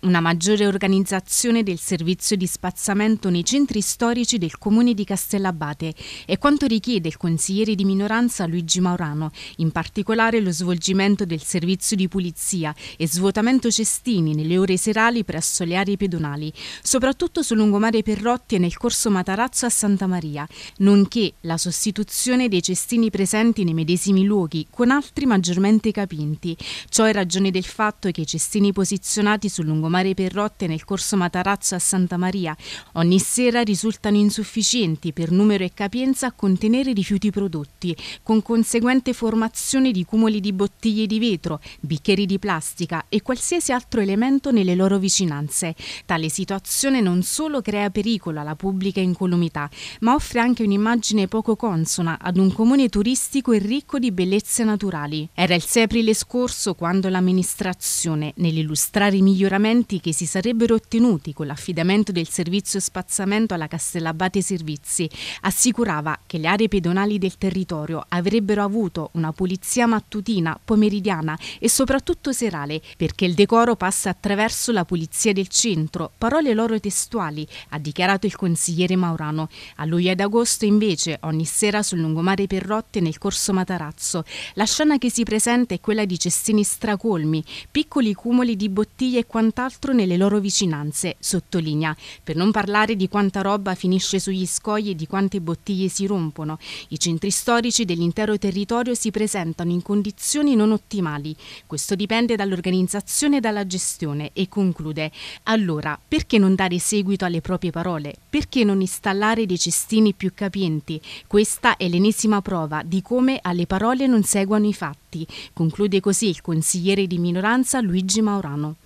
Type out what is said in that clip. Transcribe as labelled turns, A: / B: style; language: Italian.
A: una maggiore organizzazione del servizio di spazzamento nei centri storici del comune di Castellabate è quanto richiede il consigliere di minoranza Luigi Maurano, in particolare lo svolgimento del servizio di pulizia e svuotamento cestini nelle ore serali presso le aree pedonali, soprattutto sul lungomare Perrotti e nel corso Matarazzo a Santa Maria, nonché la sostituzione dei cestini presenti nei medesimi luoghi con altri maggiormente capinti. Ciò in ragione del fatto che i cestini posizionati sul lungomare Mare Perrotte nel corso Matarazzo a Santa Maria. Ogni sera risultano insufficienti per numero e capienza a contenere rifiuti prodotti, con conseguente formazione di cumuli di bottiglie di vetro, bicchieri di plastica e qualsiasi altro elemento nelle loro vicinanze. Tale situazione non solo crea pericolo alla pubblica incolumità, ma offre anche un'immagine poco consona ad un comune turistico e ricco di bellezze naturali. Era il 6 aprile scorso quando l'amministrazione, nell'illustrare i miglioramenti investimenti che si sarebbero ottenuti con l'affidamento del servizio spazzamento alla Castellabate Servizi, assicurava che le aree pedonali del territorio avrebbero avuto una pulizia mattutina, pomeridiana e soprattutto serale, perché il decoro passa attraverso la pulizia del centro, parole loro testuali, ha dichiarato il consigliere Maurano. A luglio ed agosto invece, ogni sera sul lungomare Perrotte nel corso Matarazzo, la scena che si presenta è quella di cestini stracolmi, piccoli cumuli di bottiglie e quant'altro quant'altro nelle loro vicinanze, sottolinea, per non parlare di quanta roba finisce sugli scogli e di quante bottiglie si rompono. I centri storici dell'intero territorio si presentano in condizioni non ottimali. Questo dipende dall'organizzazione e dalla gestione e conclude. Allora, perché non dare seguito alle proprie parole? Perché non installare dei cestini più capienti? Questa è l'ennesima prova di come alle parole non seguano i fatti. Conclude così il consigliere di minoranza Luigi Maurano.